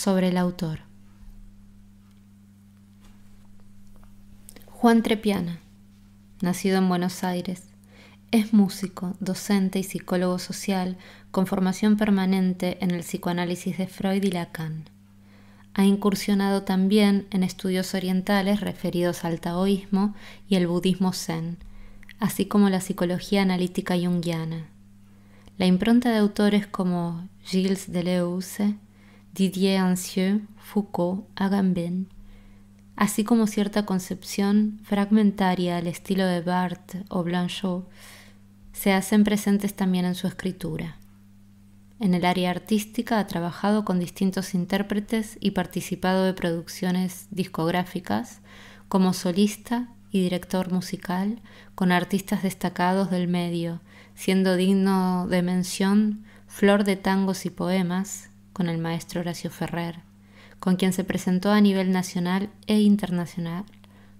sobre el autor. Juan Trepiana, nacido en Buenos Aires, es músico, docente y psicólogo social con formación permanente en el psicoanálisis de Freud y Lacan. Ha incursionado también en estudios orientales referidos al taoísmo y el budismo zen, así como la psicología analítica junguiana. La impronta de autores como Gilles Deleuze, Didier Ancieux, Foucault, Agamben, así como cierta concepción fragmentaria al estilo de Barthes o Blanchot, se hacen presentes también en su escritura. En el área artística ha trabajado con distintos intérpretes y participado de producciones discográficas como solista y director musical con artistas destacados del medio, siendo digno de mención Flor de Tangos y Poemas, con el maestro Horacio Ferrer, con quien se presentó a nivel nacional e internacional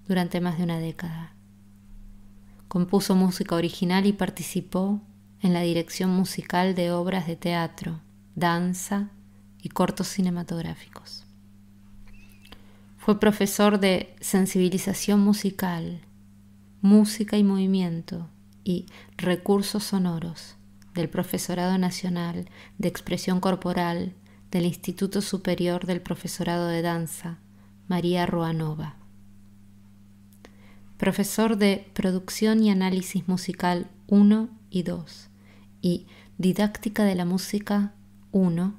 durante más de una década. Compuso música original y participó en la dirección musical de obras de teatro, danza y cortos cinematográficos. Fue profesor de sensibilización musical, música y movimiento y recursos sonoros del Profesorado Nacional de Expresión Corporal del Instituto Superior del Profesorado de Danza, María Ruanova. Profesor de Producción y Análisis Musical 1 y 2 y Didáctica de la Música 1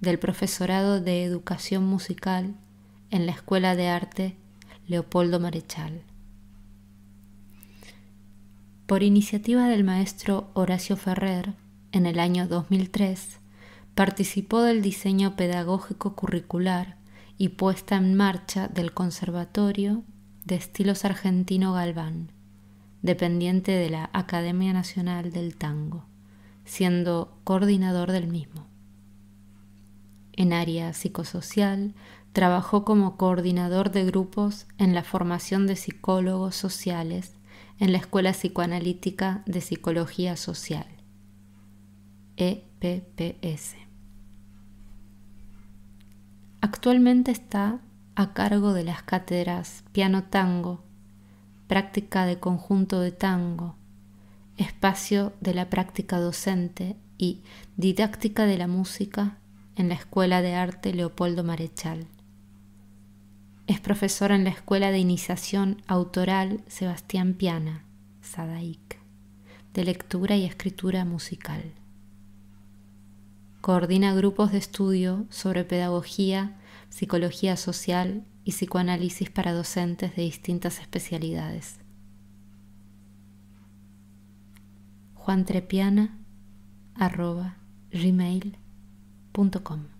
del Profesorado de Educación Musical en la Escuela de Arte Leopoldo Marechal. Por iniciativa del maestro Horacio Ferrer, en el año 2003, participó del diseño pedagógico curricular y puesta en marcha del Conservatorio de Estilos Argentino Galván, dependiente de la Academia Nacional del Tango, siendo coordinador del mismo. En área psicosocial, trabajó como coordinador de grupos en la formación de psicólogos sociales en la Escuela Psicoanalítica de Psicología Social. EPPS. Actualmente está a cargo de las cátedras Piano Tango, Práctica de Conjunto de Tango, Espacio de la Práctica Docente y Didáctica de la Música en la Escuela de Arte Leopoldo Marechal. Es profesora en la Escuela de Iniciación Autoral Sebastián Piana, Sadaic, de Lectura y Escritura Musical. Coordina grupos de estudio sobre pedagogía, psicología social y psicoanálisis para docentes de distintas especialidades. juantrepiana.gmail.com